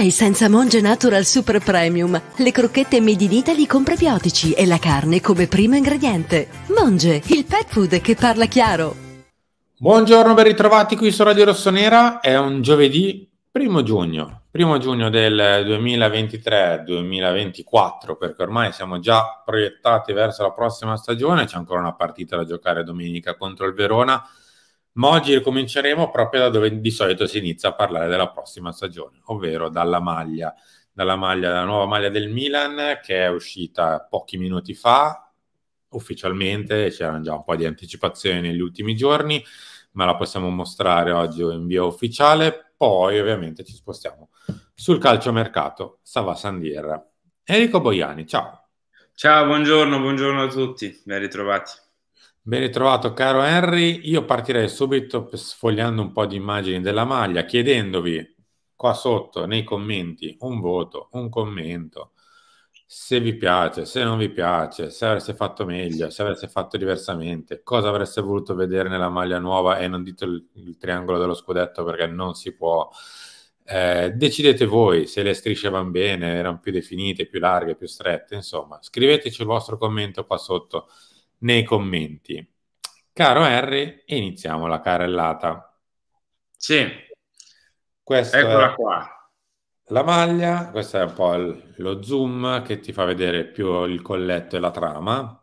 mai senza Monge Natural Super Premium? Le crocchette made in Italy con prebiotici e la carne come primo ingrediente. Monge, il pet food che parla chiaro. Buongiorno, ben ritrovati qui su Radio Rossonera. È un giovedì primo giugno, primo giugno del 2023-2024, perché ormai siamo già proiettati verso la prossima stagione. C'è ancora una partita da giocare domenica contro il Verona ma oggi ricominceremo proprio da dove di solito si inizia a parlare della prossima stagione, ovvero dalla maglia, dalla, maglia, dalla nuova maglia del Milan che è uscita pochi minuti fa, ufficialmente, c'erano già un po' di anticipazioni negli ultimi giorni, ma la possiamo mostrare oggi in via ufficiale, poi ovviamente ci spostiamo sul calciomercato Sava Sandierra. Enrico Boiani, ciao. Ciao, buongiorno, buongiorno a tutti, ben ritrovati. Ben ritrovato caro Henry, io partirei subito sfogliando un po' di immagini della maglia, chiedendovi qua sotto nei commenti un voto, un commento, se vi piace, se non vi piace, se avreste fatto meglio, se avreste fatto diversamente, cosa avreste voluto vedere nella maglia nuova e non dite il, il triangolo dello scudetto perché non si può. Eh, decidete voi se le strisce vanno bene, erano più definite, più larghe, più strette, insomma, scriveteci il vostro commento qua sotto nei commenti. Caro Henry, iniziamo la carrellata. Sì, questa eccola qua. La maglia, questo è un po' il, lo zoom che ti fa vedere più il colletto e la trama.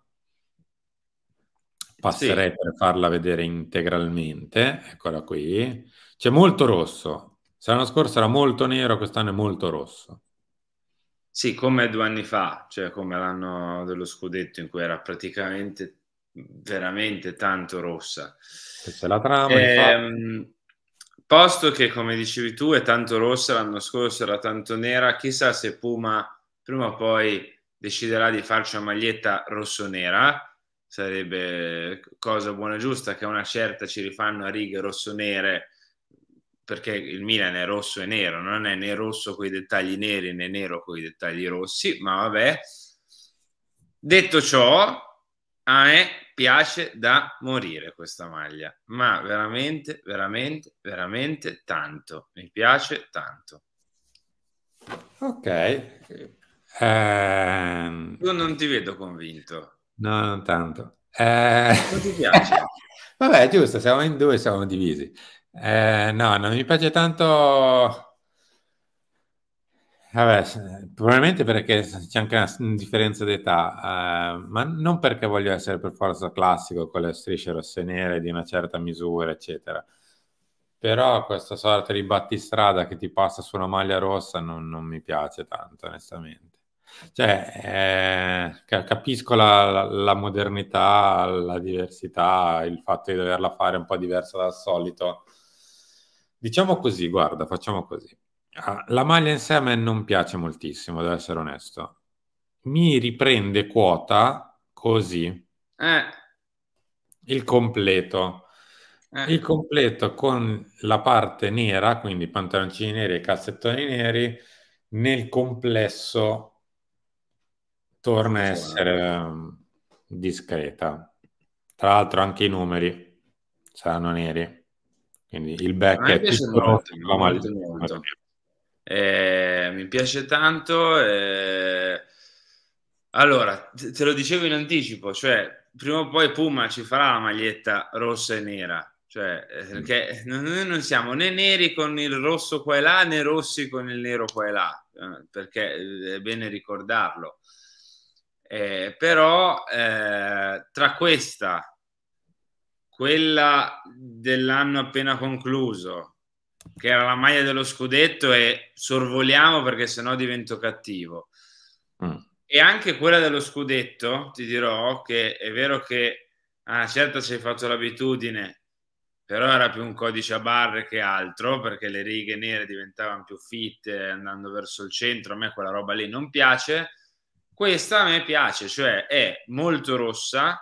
Passerei sì. per farla vedere integralmente, eccola qui. C'è molto rosso. l'anno scorso era molto nero, quest'anno è molto rosso. Sì, come due anni fa, cioè come l'anno dello scudetto in cui era praticamente veramente tanto rossa. C'è la trama. Ehm, posto che, come dicevi tu, è tanto rossa, l'anno scorso era tanto nera, chissà se Puma prima o poi deciderà di farci una maglietta rosso-nera, sarebbe cosa buona e giusta che a una certa ci rifanno a righe rosso-nere perché il Milan è rosso e nero, non è né rosso con i dettagli neri né nero con i dettagli rossi, ma vabbè. Detto ciò, a me piace da morire questa maglia, ma veramente, veramente, veramente tanto, mi piace tanto. Ok. Um... Io non ti vedo convinto. No, non tanto. Uh... Non ti piace? Vabbè, giusto, siamo in due, siamo divisi. Eh, no, non mi piace tanto. Vabbè, probabilmente perché c'è anche una differenza d'età, eh, ma non perché voglio essere per forza classico con le strisce rosse e nere di una certa misura, eccetera. Però questa sorta di battistrada che ti passa su una maglia rossa non, non mi piace tanto, onestamente. Cioè, eh, capisco la, la, modernità, la diversità, il fatto di doverla fare un po' diversa dal solito Diciamo così, guarda, facciamo così. Ah, la maglia in sé a me non piace moltissimo, devo essere onesto. Mi riprende quota così. Eh. Il completo. Eh. Il completo con la parte nera, quindi pantaloncini neri e cassettoni neri, nel complesso torna a essere ehm, discreta. Tra l'altro anche i numeri saranno neri. Quindi il back è piccolo, molto, molto, molto. Eh, mi piace tanto. Eh... Allora, te lo dicevo in anticipo, cioè prima o poi Puma ci farà la maglietta rossa e nera, cioè perché eh, mm. noi non siamo né neri con il rosso qua e là né rossi con il nero qua e là, eh, perché eh, è bene ricordarlo. Eh, però eh, tra questa quella dell'anno appena concluso, che era la maglia dello scudetto e sorvoliamo perché sennò divento cattivo. Mm. E anche quella dello scudetto, ti dirò che è vero che a ah, certa ci hai fatto l'abitudine, però era più un codice a barre che altro, perché le righe nere diventavano più fitte andando verso il centro, a me quella roba lì non piace. Questa a me piace, cioè è molto rossa,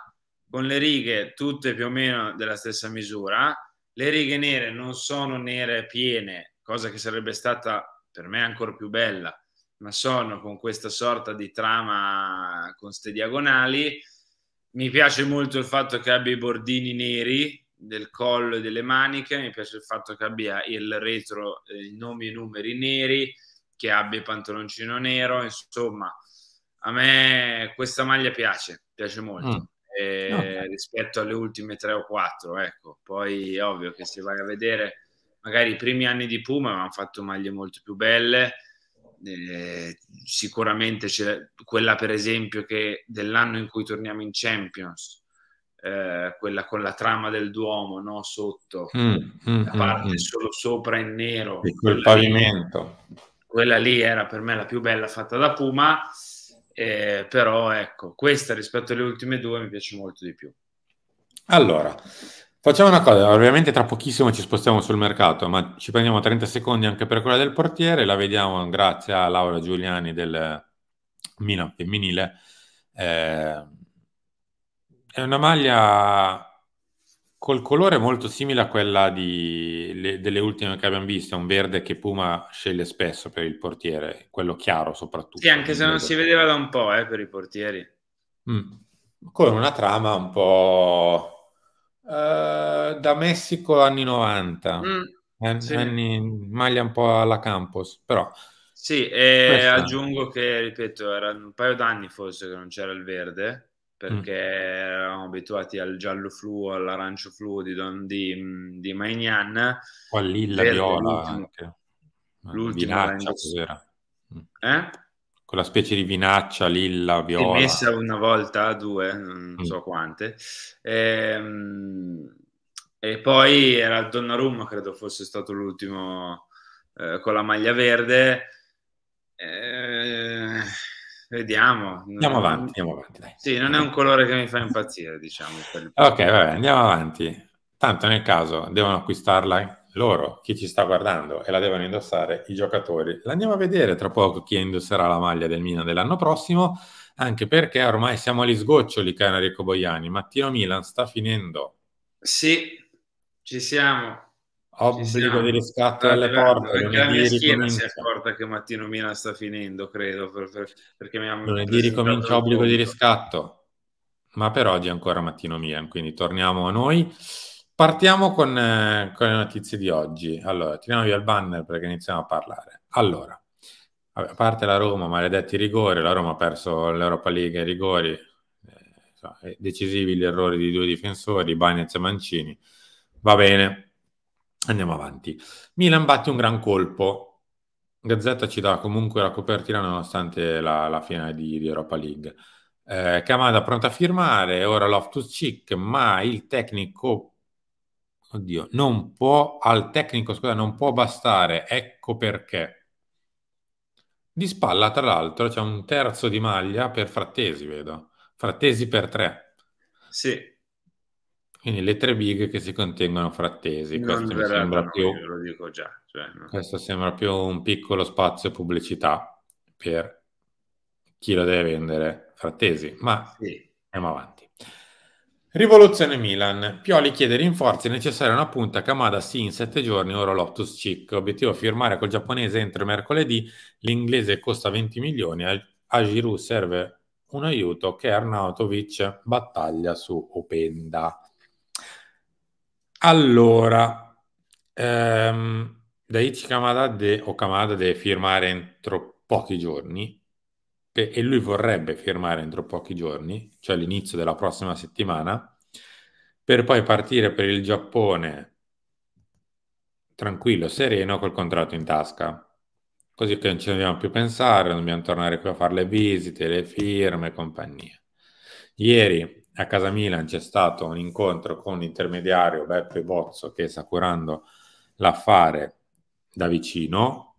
con le righe tutte più o meno della stessa misura. Le righe nere non sono nere piene, cosa che sarebbe stata per me ancora più bella, ma sono con questa sorta di trama con ste diagonali. Mi piace molto il fatto che abbia i bordini neri del collo e delle maniche, mi piace il fatto che abbia il retro, eh, i nomi e i numeri neri, che abbia il pantaloncino nero, insomma, a me questa maglia piace, piace molto. Mm eh, okay. rispetto alle ultime tre o quattro. Ecco. Poi è ovvio che se vai a vedere magari i primi anni di Puma avevano fatto maglie molto più belle. Eh, sicuramente c'è quella per esempio che dell'anno in cui torniamo in Champions eh, quella con la trama del Duomo no? sotto mm, mm, mm la parte mm, solo sopra in nero quel pavimento lì, quella lì era per me la più bella fatta da Puma eh, però ecco, questa rispetto alle ultime due mi piace molto di più. Allora, facciamo una cosa, ovviamente tra pochissimo ci spostiamo sul mercato, ma ci prendiamo 30 secondi anche per quella del portiere, la vediamo grazie a Laura Giuliani del Milan femminile. Eh, è una maglia col colore molto simile a quella di, le, delle ultime che abbiamo visto, un verde che Puma sceglie spesso per il portiere, quello chiaro soprattutto. Sì, anche se non si vedeva da un po' eh, per i portieri. Mm. Con una trama un po' eh, da Messico anni 90, mm. An- sì. anni, maglia un po' alla Campos, però... Sì, e Questa. aggiungo che, ripeto, era un paio d'anni forse che non c'era il verde Mm. perché mm. eravamo abituati al giallo fluo, all'arancio fluo di, Don, di, mm, di Maignan. O al lilla viola anche. L'ultimo vinaccia, cos'era? Mm. Eh? Quella specie di vinaccia, lilla, viola. L'ho messa una volta, due, non mm. so quante. E, ehm, e poi era il Donnarumma, credo fosse stato l'ultimo eh, con la maglia verde. Eh, Vediamo. Andiamo avanti, andiamo avanti. Dai. Sì, non è un colore che mi fa impazzire, diciamo. Ok, vabbè, andiamo avanti. Tanto nel caso devono acquistarla loro, chi ci sta guardando, e la devono indossare i giocatori. L'andiamo a vedere tra poco chi indosserà la maglia del Milan dell'anno prossimo, anche perché ormai siamo agli sgoccioli, caro Enrico Boiani. Mattino Milan sta finendo. Sì, ci siamo obbligo di riscatto alle ah, esatto. porte. Anche la mia schiena si è accorta che Mattino Mina sta finendo, credo, per, per, perché mi ha Lunedì ricomincia obbligo di riscatto, ma per oggi è ancora Mattino Milan, quindi torniamo a noi. Partiamo con, eh, con le notizie di oggi. Allora, tiriamo via il banner perché iniziamo a parlare. Allora, a parte la Roma, maledetti rigori, la Roma ha perso l'Europa League ai rigori, eh, decisivi gli errori di due difensori, Bagnez e Mancini. Va bene, Andiamo avanti. Milan batte un gran colpo. Gazzetta ci dà comunque la copertina nonostante la, la finale di, di, Europa League. Eh, Kamada pronta a firmare, ora Loftus Cheek, ma il tecnico oddio, non può, al tecnico scusa, non può bastare, ecco perché. Di spalla, tra l'altro, c'è un terzo di maglia per Frattesi, vedo. Frattesi per tre. Sì. Quindi le tre big che si contengono frattesi, questo mi sembra più... Lo dico già. Cioè, no. Questo sembra più un piccolo spazio pubblicità per chi lo deve vendere frattesi, ma sì. andiamo avanti. Rivoluzione Milan. Pioli chiede rinforzi, è necessaria una punta Kamada sì in sette giorni, ora Lotus Cic. Obiettivo firmare col giapponese entro mercoledì, l'inglese costa 20 milioni, a Giroud serve un aiuto che Arnautovic battaglia su Openda. Allora, ehm, Daichi Kamada de, o Kamada deve firmare entro pochi giorni e lui vorrebbe firmare entro pochi giorni, cioè all'inizio della prossima settimana, per poi partire per il Giappone tranquillo, sereno, col contratto in tasca. Così che non ci dobbiamo più pensare, non dobbiamo tornare qui a fare le visite, le firme e compagnia. Ieri a casa Milan c'è stato un incontro con l'intermediario Beppe Bozzo che sta curando l'affare da vicino,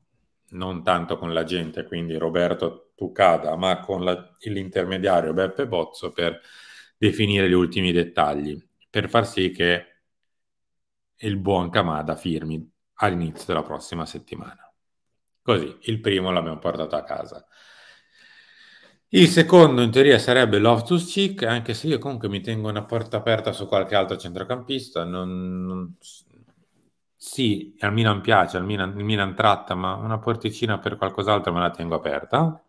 non tanto con la gente, quindi Roberto Tucada, ma con la, l'intermediario Beppe Bozzo per definire gli ultimi dettagli, per far sì che il buon Camada firmi all'inizio della prossima settimana. Così, il primo l'abbiamo portato a casa. Il secondo in teoria sarebbe Loftus Cheek, anche se io comunque mi tengo una porta aperta su qualche altro centrocampista. Non, non, sì, al Milan piace, al Milan, il Milan tratta, ma una porticina per qualcos'altro me la tengo aperta.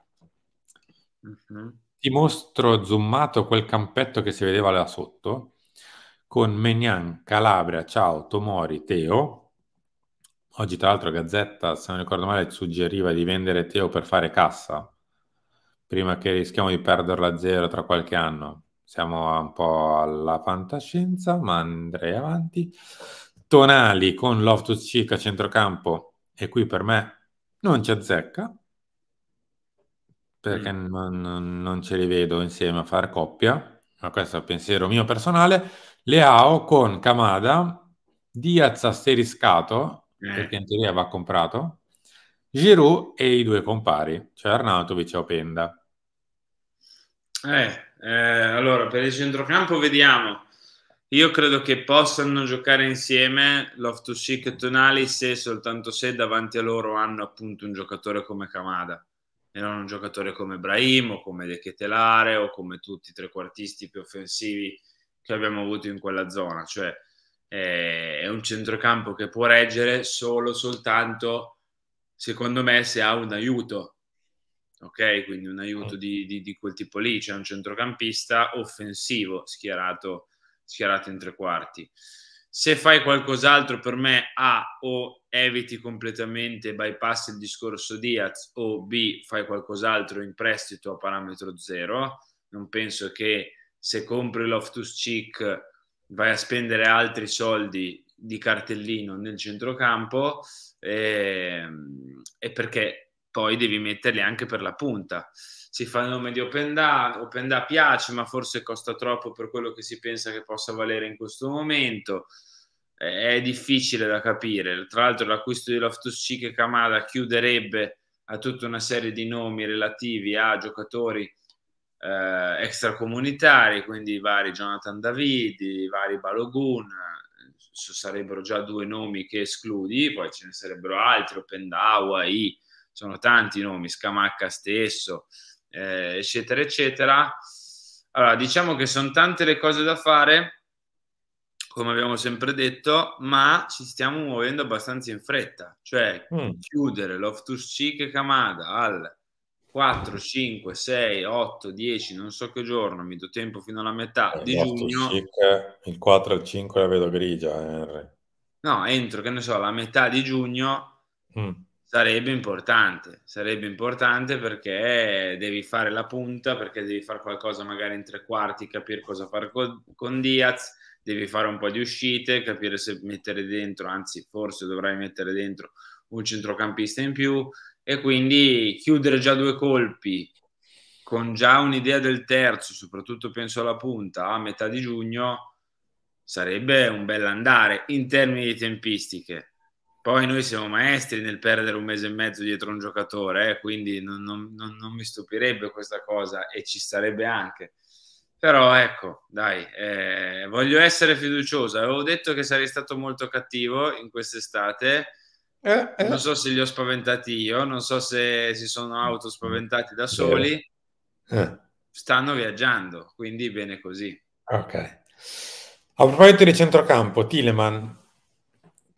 Mm-hmm. Ti mostro zoomato quel campetto che si vedeva là sotto con Menian, Calabria, Ciao, Tomori, Teo. Oggi, tra l'altro, Gazzetta, se non ricordo male, suggeriva di vendere Teo per fare cassa prima che rischiamo di perderla a zero tra qualche anno. Siamo un po' alla fantascienza, ma andrei avanti. Tonali con Loftus Chic a centrocampo, e qui per me non ci azzecca, perché mm. non, non, ce li vedo insieme a far coppia, ma questo è il pensiero mio personale. Leao con Kamada, Diaz asteriscato, mm. perché in teoria va comprato, Giroud e i due compari, cioè Arnautovic e Openda. Eh, eh, allora, per il centrocampo vediamo. Io credo che possano giocare insieme Loftus Chic e Tonali se soltanto se davanti a loro hanno appunto un giocatore come Kamada e non un giocatore come Brahim o come De Chetelare o come tutti i trequartisti più offensivi che abbiamo avuto in quella zona. Cioè eh, è un centrocampo che può reggere solo soltanto, secondo me, se ha un aiuto ok? Quindi un aiuto di, di, di quel tipo lì, c'è cioè un centrocampista offensivo schierato, schierato in tre quarti. Se fai qualcos'altro per me, A, o eviti completamente, bypass il discorso Diaz, o B, fai qualcos'altro in prestito a parametro zero. Non penso che se compri l'Oftus Cheek vai a spendere altri soldi di cartellino nel centrocampo, e, ehm, e perché poi devi metterli anche per la punta. Si fa il nome di Openda, Openda piace, ma forse costa troppo per quello che si pensa che possa valere in questo momento. Eh, è difficile da capire. Tra l'altro, l'acquisto di Loftus Cheek e Kamada chiuderebbe a tutta una serie di nomi relativi a giocatori eh, extracomunitari, quindi i vari Jonathan David, i vari Balogun, eh, sarebbero già due nomi che escludi, poi ce ne sarebbero altri, Opendawa, I, sono tanti nomi, Scamacca stesso, eh, eccetera, eccetera. Allora, diciamo che sono tante le cose da fare, come abbiamo sempre detto, ma ci stiamo muovendo abbastanza in fretta, cioè mm. chiudere l'off to seek Kamada al 4, 5, 6, 8, 10, non so che giorno, mi do tempo fino alla metà eh, di giugno. il 4 e il 5 la vedo grigia. Eh. No, entro, che ne so, la metà di giugno. Mm Sarebbe importante, sarebbe importante perché devi fare la punta, perché devi fare qualcosa magari in tre quarti, capire cosa fare con, con Diaz, devi fare un po' di uscite, capire se mettere dentro, anzi forse dovrai mettere dentro un centrocampista in più e quindi chiudere già due colpi con già un'idea del terzo, soprattutto penso alla punta, a metà di giugno, sarebbe un bel andare in termini di tempistiche. Poi noi siamo maestri nel perdere un mese e mezzo dietro un giocatore, eh, quindi non, non, non, non, mi stupirebbe questa cosa e ci sarebbe anche. Però ecco, dai, eh, voglio essere fiducioso. Avevo detto che sarei stato molto cattivo in quest'estate. Eh, eh. Non so se li ho spaventati io, non so se si sono autospaventati da soli. Eh. Stanno viaggiando, quindi bene così. Ok. A proposito di centrocampo, Tileman,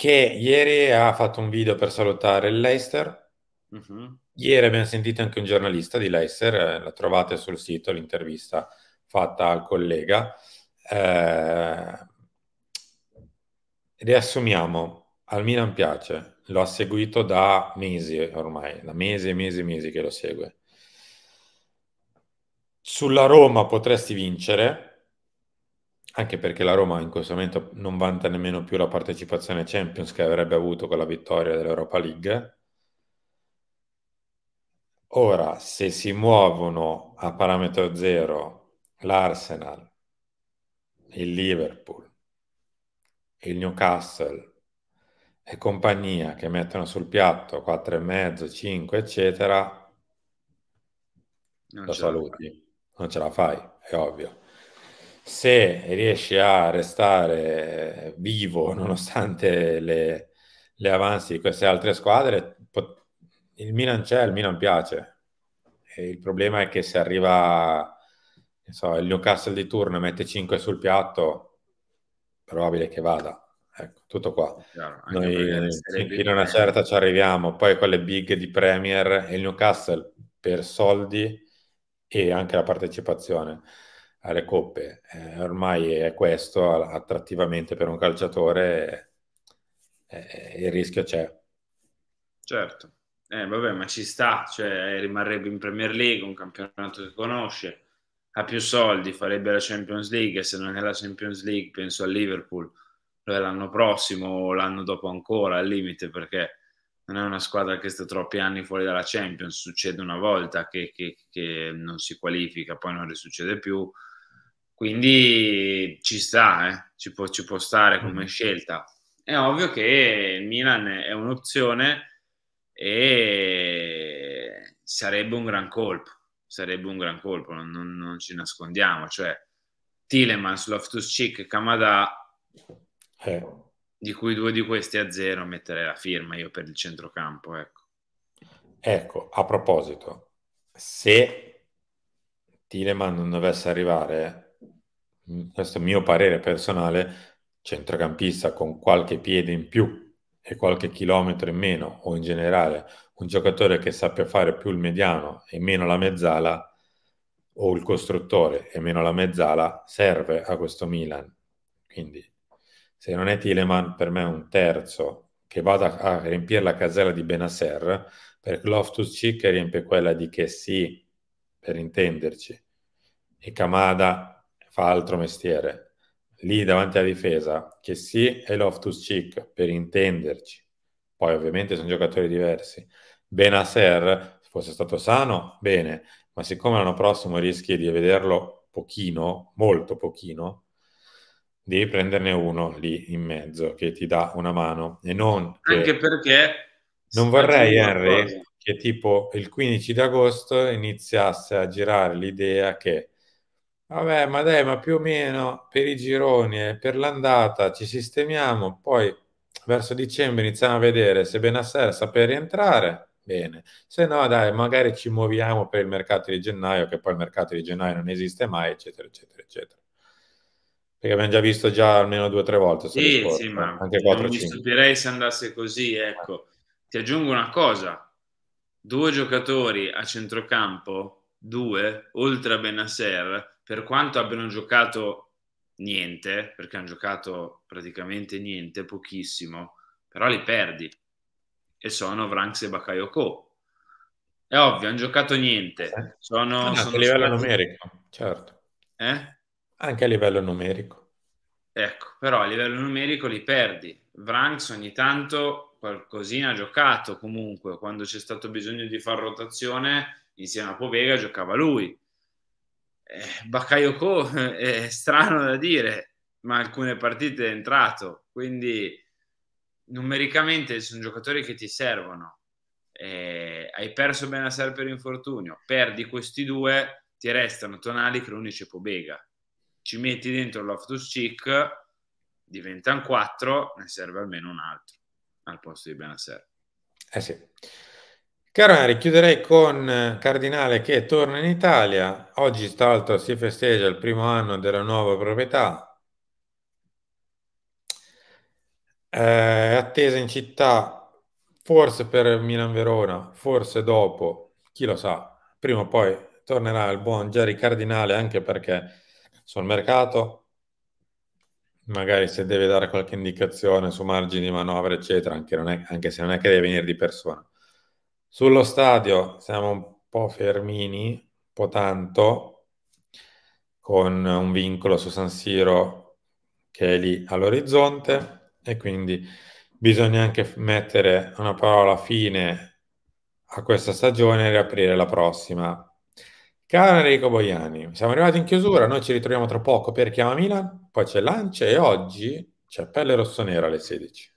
che ieri ha fatto un video per salutare il Leicester. Uh-huh. Ieri abbiamo sentito anche un giornalista di Leicester, eh, la trovate sul sito l'intervista fatta al collega. Eh, riassumiamo, al Milan piace, lo ha seguito da mesi ormai, da mesi e mesi e mesi che lo segue. Sulla Roma potresti vincere, anche perché la Roma in questo momento non vanta nemmeno più la partecipazione ai Champions che avrebbe avuto con la vittoria dell'Europa League. Ora, se si muovono a parametro zero l'Arsenal, il Liverpool, il Newcastle e compagnia che mettono sul piatto 4,5, 5, eccetera, non lo saluti, non ce la fai, è ovvio se riesci a restare vivo nonostante le, le avanzi di queste altre squadre, il Milan c'è, il Milan piace. E il problema è che se arriva so, il Newcastle di turno e mette 5 sul piatto, probabile che vada. Ecco, tutto qua. Noi in una certa ci arriviamo, poi con le big di Premier e il Newcastle per soldi e anche la partecipazione alle coppe. Eh, ormai è questo, attrattivamente per un calciatore eh, eh, il rischio c'è. Certo, eh, vabbè, ma ci sta, cioè rimarrebbe in Premier League, un campionato che conosce, ha più soldi, farebbe la Champions League se non è la Champions League penso a Liverpool, lo è l'anno prossimo o l'anno dopo ancora al limite perché non è una squadra che sta troppi anni fuori dalla Champions, succede una volta che, che, che non si qualifica, poi non risuccede più, quindi ci sta, eh? ci, può, ci, può, stare mm. come scelta. È ovvio che il Milan è un'opzione e sarebbe un gran colpo, sarebbe un gran colpo, non, non, non ci nascondiamo. Cioè, Tilemans, Loftus-Cheek, Kamada, eh. di cui due di questi a zero, metterei la firma io per il centrocampo, ecco. Ecco, a proposito, se Tileman non dovesse arrivare Mm, questo è il mio parere personale, centrocampista con qualche piede in più e qualche chilometro in meno, o in generale un giocatore che sappia fare più il mediano e meno la mezzala, o il costruttore e meno la mezzala, serve a questo Milan. Quindi se non è Tileman, per me è un terzo che vada a riempire la casella di Benasser, perché Loftus Cheek riempie quella di Chessy, per intenderci, e Kamada fa altro mestiere. Lì davanti alla difesa, che sì è Loftus Cheek, per intenderci, poi ovviamente sono giocatori diversi. Benaser, se fosse stato sano, bene, ma siccome l'anno prossimo rischi di vederlo pochino, molto pochino, devi prenderne uno lì in mezzo che ti dà una mano e non... Anche perché... Non vorrei, Henry, che tipo il 15 d'agosto iniziasse a girare l'idea che Vabbè, ma dai, ma più o meno per i gironi e per l'andata ci sistemiamo, poi verso dicembre iniziamo a vedere se Benasser saprà rientrare, bene, se no dai, magari ci muoviamo per il mercato di gennaio, che poi il mercato di gennaio non esiste mai, eccetera, eccetera, eccetera. Perché abbiamo già visto già almeno due o tre volte. Sì, sì, ma anche non mi stupirei se andasse così, ecco. Ti aggiungo una cosa, due giocatori a centrocampo, due, oltre a Benasser, per quanto abbiano giocato niente, perché hanno giocato praticamente niente, pochissimo, però li perdi. E sono Vranks e Bakayoko. È ovvio, hanno giocato niente. Sono, anche sono a livello sparati... numerico, certo. Eh? Anche a livello numerico. Ecco, però a livello numerico li perdi. Vranks ogni tanto qualcosina ha giocato comunque, quando c'è stato bisogno di far rotazione insieme a Povega giocava lui eh, Bakayoko eh, è strano da dire, ma alcune partite è entrato, quindi numericamente sono giocatori che ti servono. Eh, hai perso Benassar per infortunio, perdi questi due, ti restano Tonali, Cronici e Pobega. Ci metti dentro Loftus Cheek, diventano quattro, ne serve almeno un altro al posto di Benassar. Eh sì. Caro Henry, chiuderei con eh, Cardinale che torna in Italia. Oggi, tra l'altro, si festeggia il primo anno della nuova proprietà. Eh, attesa in città, forse per Milan-Verona, forse dopo, chi lo sa. Prima o poi tornerà il buon Jerry Cardinale anche perché sul mercato, magari se deve dare qualche indicazione su margini di manovra, eccetera, anche, è, anche se non è che deve venire di persona sullo stadio siamo un po' fermini, un po' tanto, con un vincolo su San Siro che è lì all'orizzonte e quindi bisogna anche mettere una parola fine a questa stagione e riaprire la prossima. Caro Enrico Boiani, siamo arrivati in chiusura, noi ci ritroviamo tra poco per Chiama Milan, poi c'è Lance e oggi c'è Pelle Rossonera alle 16.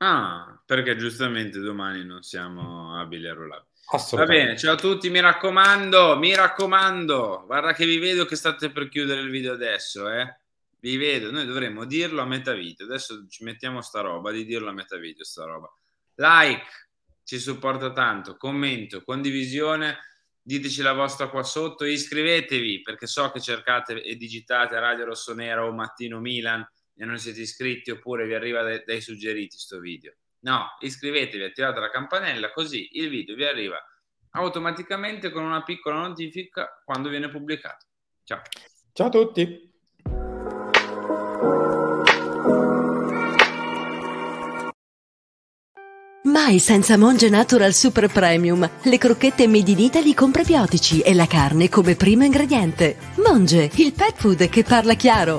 Ah, perché giustamente domani non siamo abili a rollare. Va bene, ciao a tutti, mi raccomando, mi raccomando. Guarda che vi vedo che state per chiudere il video adesso, eh. Vi vedo, noi dovremmo dirlo a metà video. Adesso ci mettiamo sta roba di dirlo a metà video, sta roba. Like, ci supporta tanto, commento, condivisione, diteci la vostra qua sotto, iscrivetevi perché so che cercate e digitate Radio Rossonera o Mattino Milan e non siete iscritti oppure vi arriva dai, dai suggeriti questo video. No, iscrivetevi, attivate la campanella così il video vi arriva automaticamente con una piccola notifica quando viene pubblicato. Ciao. Ciao a tutti. Mai senza Monge Natural Super Premium, le crocchette made in Italy con prebiotici e la carne come primo ingrediente. Monge, il pet food che parla chiaro.